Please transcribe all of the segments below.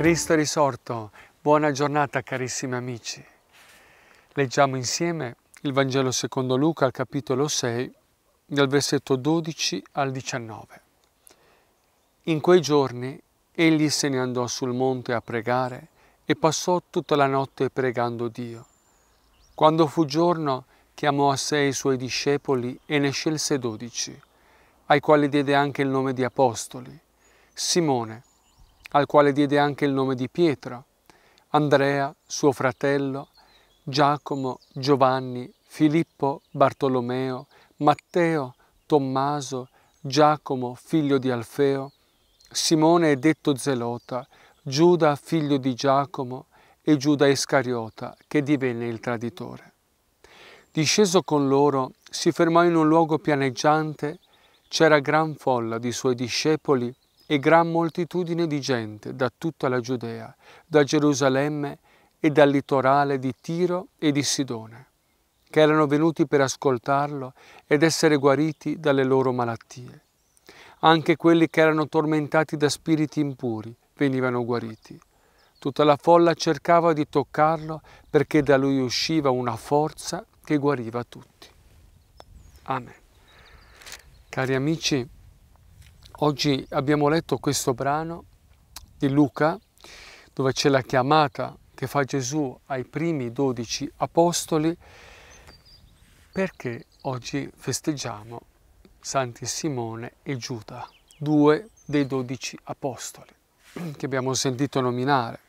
Cristo risorto, buona giornata carissimi amici. Leggiamo insieme il Vangelo secondo Luca al capitolo 6, dal versetto 12 al 19. In quei giorni egli se ne andò sul monte a pregare e passò tutta la notte pregando Dio. Quando fu giorno, chiamò a sé i suoi discepoli e ne scelse dodici, ai quali diede anche il nome di apostoli. Simone, al quale diede anche il nome di Pietro, Andrea, suo fratello, Giacomo, Giovanni, Filippo, Bartolomeo, Matteo, Tommaso, Giacomo, figlio di Alfeo, Simone detto Zelota, Giuda, figlio di Giacomo, e Giuda Iscariota, che divenne il traditore. Disceso con loro, si fermò in un luogo pianeggiante, c'era gran folla di suoi discepoli e gran moltitudine di gente da tutta la Giudea, da Gerusalemme e dal litorale di Tiro e di Sidone, che erano venuti per ascoltarlo ed essere guariti dalle loro malattie. Anche quelli che erano tormentati da spiriti impuri venivano guariti. Tutta la folla cercava di toccarlo perché da lui usciva una forza che guariva tutti. Amen. Cari amici, Oggi abbiamo letto questo brano di Luca dove c'è la chiamata che fa Gesù ai primi dodici apostoli perché oggi festeggiamo Santi Simone e Giuda, due dei dodici apostoli che abbiamo sentito nominare.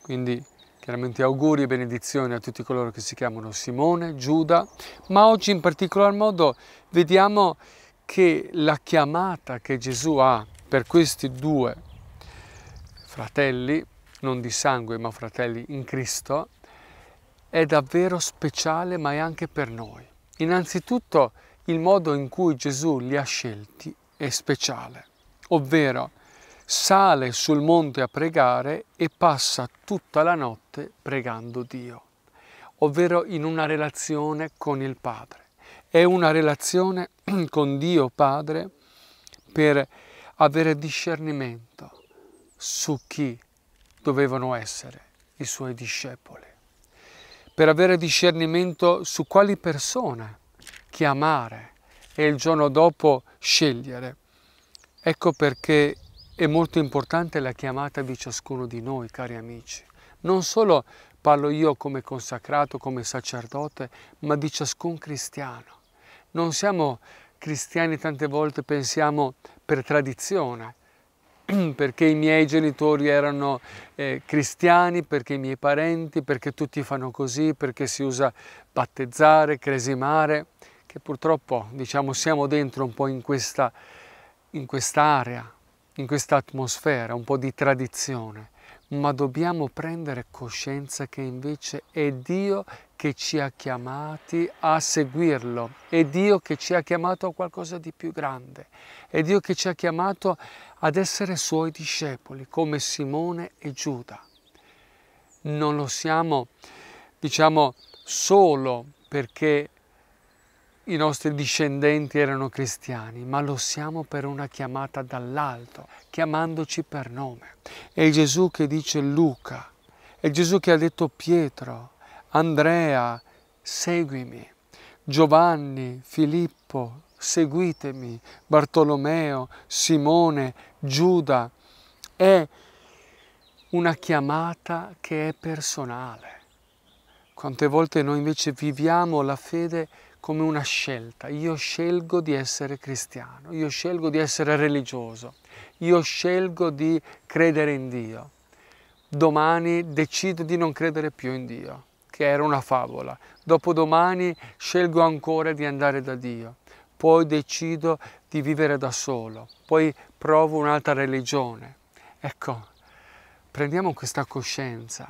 Quindi chiaramente auguri e benedizioni a tutti coloro che si chiamano Simone, Giuda, ma oggi in particolar modo vediamo che la chiamata che Gesù ha per questi due fratelli, non di sangue ma fratelli in Cristo, è davvero speciale ma è anche per noi. Innanzitutto il modo in cui Gesù li ha scelti è speciale, ovvero sale sul monte a pregare e passa tutta la notte pregando Dio, ovvero in una relazione con il Padre è una relazione con Dio Padre per avere discernimento su chi dovevano essere i suoi discepoli, per avere discernimento su quali persone chiamare e il giorno dopo scegliere. Ecco perché è molto importante la chiamata di ciascuno di noi, cari amici. Non solo parlo io come consacrato, come sacerdote, ma di ciascun cristiano non siamo cristiani tante volte, pensiamo per tradizione, perché i miei genitori erano eh, cristiani, perché i miei parenti, perché tutti fanno così, perché si usa battezzare, cresimare, che purtroppo diciamo siamo dentro un po' in questa in quest'area, in questa atmosfera, un po' di tradizione ma dobbiamo prendere coscienza che invece è Dio che ci ha chiamati a seguirlo, è Dio che ci ha chiamato a qualcosa di più grande, è Dio che ci ha chiamato ad essere suoi discepoli come Simone e Giuda. Non lo siamo, diciamo, solo perché i nostri discendenti erano cristiani, ma lo siamo per una chiamata dall'alto, chiamandoci per nome. È Gesù che dice Luca, è Gesù che ha detto Pietro, Andrea, seguimi, Giovanni, Filippo, seguitemi, Bartolomeo, Simone, Giuda. È una chiamata che è personale. Quante volte noi invece viviamo la fede come una scelta. Io scelgo di essere cristiano, io scelgo di essere religioso, io scelgo di credere in Dio. Domani decido di non credere più in Dio, che era una favola. Dopodomani scelgo ancora di andare da Dio. Poi decido di vivere da solo, poi provo un'altra religione. Ecco, prendiamo questa coscienza,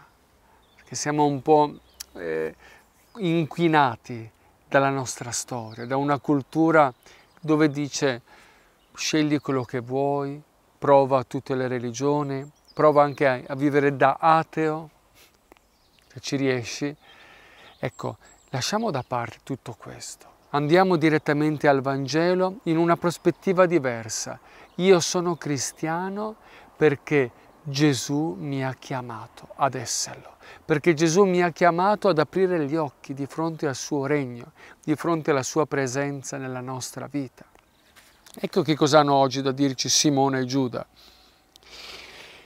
perché siamo un po' eh, inquinati dalla nostra storia, da una cultura dove dice scegli quello che vuoi, prova tutte le religioni, prova anche a, a vivere da ateo, se ci riesci. Ecco, lasciamo da parte tutto questo. Andiamo direttamente al Vangelo in una prospettiva diversa. Io sono cristiano perché Gesù mi ha chiamato ad esserlo, perché Gesù mi ha chiamato ad aprire gli occhi di fronte al suo regno, di fronte alla sua presenza nella nostra vita. Ecco che cosa hanno oggi da dirci Simone e Giuda.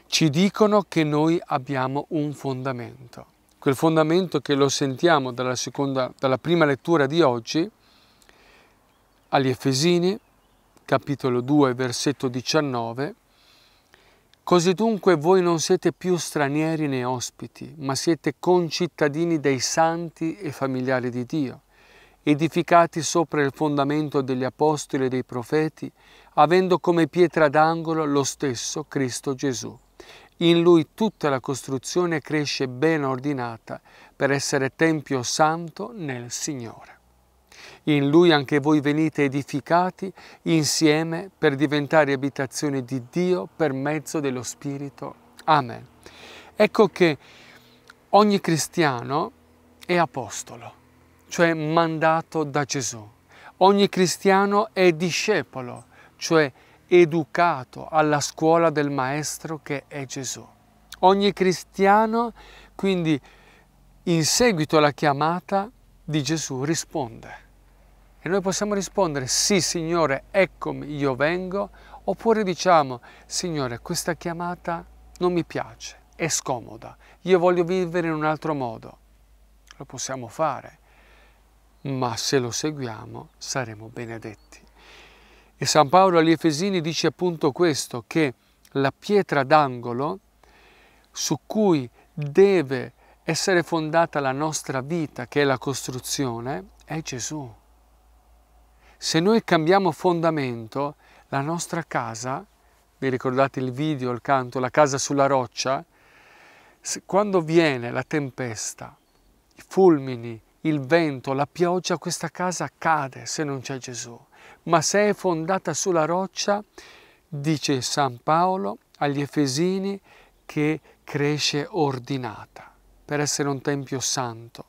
Ci dicono che noi abbiamo un fondamento, quel fondamento che lo sentiamo dalla, seconda, dalla prima lettura di oggi agli Efesini, capitolo 2, versetto 19, Così dunque voi non siete più stranieri né ospiti, ma siete concittadini dei santi e familiari di Dio, edificati sopra il fondamento degli apostoli e dei profeti, avendo come pietra d'angolo lo stesso Cristo Gesù. In lui tutta la costruzione cresce ben ordinata per essere tempio santo nel Signore. In Lui anche voi venite edificati insieme per diventare abitazione di Dio per mezzo dello Spirito. Amen. Ecco che ogni cristiano è apostolo, cioè mandato da Gesù. Ogni cristiano è discepolo, cioè educato alla scuola del Maestro che è Gesù. Ogni cristiano, quindi, in seguito alla chiamata di Gesù risponde. E noi possiamo rispondere sì Signore, eccomi, io vengo, oppure diciamo Signore, questa chiamata non mi piace, è scomoda, io voglio vivere in un altro modo. Lo possiamo fare, ma se lo seguiamo saremo benedetti. E San Paolo agli Efesini dice appunto questo, che la pietra d'angolo su cui deve essere fondata la nostra vita, che è la costruzione, è Gesù. Se noi cambiamo fondamento, la nostra casa, vi ricordate il video, il canto, la casa sulla roccia, quando viene la tempesta, i fulmini, il vento, la pioggia, questa casa cade se non c'è Gesù. Ma se è fondata sulla roccia, dice San Paolo agli Efesini, che cresce ordinata per essere un tempio santo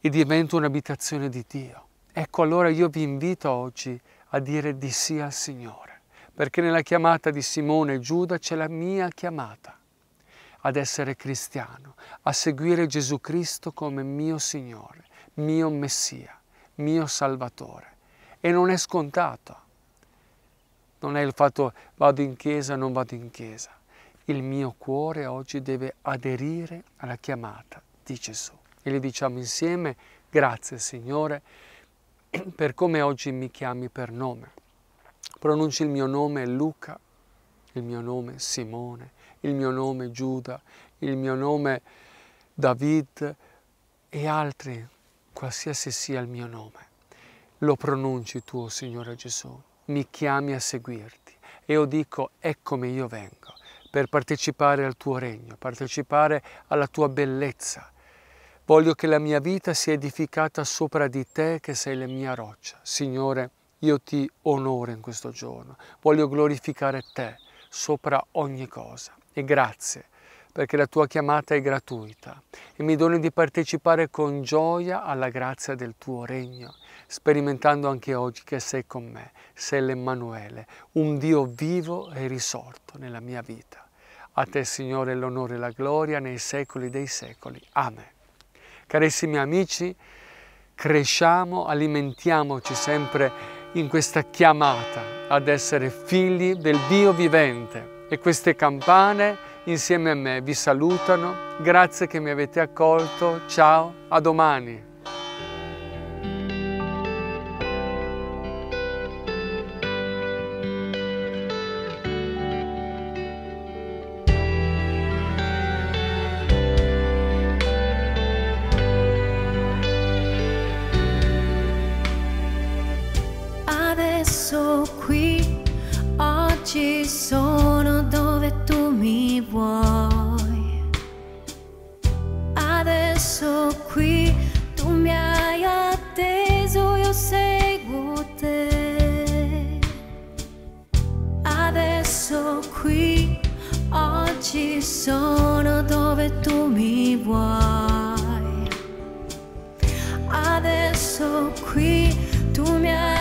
e diventa un'abitazione di Dio. Ecco allora io vi invito oggi a dire di sì al Signore, perché nella chiamata di Simone e Giuda c'è la mia chiamata ad essere cristiano, a seguire Gesù Cristo come mio Signore, mio Messia, mio Salvatore. E non è scontato. Non è il fatto vado in chiesa o non vado in chiesa. Il mio cuore oggi deve aderire alla chiamata di Gesù. E le diciamo insieme, grazie Signore per come oggi mi chiami per nome. Pronunci il mio nome Luca, il mio nome Simone, il mio nome Giuda, il mio nome David e altri, qualsiasi sia il mio nome. Lo pronunci tu, Signore Gesù, mi chiami a seguirti e io dico eccomi io vengo per partecipare al tuo regno, partecipare alla tua bellezza, Voglio che la mia vita sia edificata sopra di te che sei la mia roccia. Signore, io ti onoro in questo giorno. Voglio glorificare te sopra ogni cosa. E grazie perché la tua chiamata è gratuita e mi doni di partecipare con gioia alla grazia del tuo regno, sperimentando anche oggi che sei con me, sei l'Emmanuele, un Dio vivo e risorto nella mia vita. A te, Signore, l'onore e la gloria nei secoli dei secoli. Amen. Carissimi amici, cresciamo, alimentiamoci sempre in questa chiamata ad essere figli del Dio vivente. E queste campane insieme a me vi salutano. Grazie che mi avete accolto. Ciao, a domani. qui, tu mi hai